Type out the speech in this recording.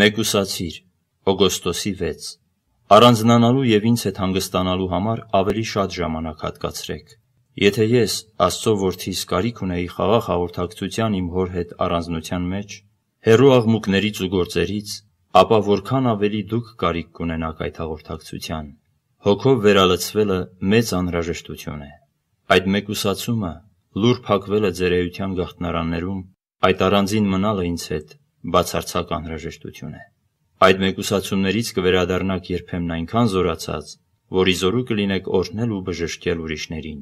Մեկուսացիր, օգոստոսի 6 Առանձնանալու եւ ինձ հետ հանգստանալու համար ավելի շատ ժամանակ հատկացրեք։ Եթե ես Աստծո որդիս կարիք ունեի խաղաղ հաղորդակցության իմ հոր հետ առանձնության մեջ, հերո աղմուկներից ու գործերից, ապա որքան ավելի դուք կարիք կունենաք այդ հաղորդակցության։ Հոգով վերալցվելը մեծ անհրաժեշտություն է։ Այդ մեկուսացումը լուր փակվել է ձեր էության գաղտնարաններում, այդ առանձին մնալը ինձ հետ բացարձակ անհրաժեշտություն է։ Այդ մեկուսացումներից կվերադառնաք երբեմն այնքան զորացած, որ իզորու կլինեք օրհնել ու բժշկել ուրիշներին։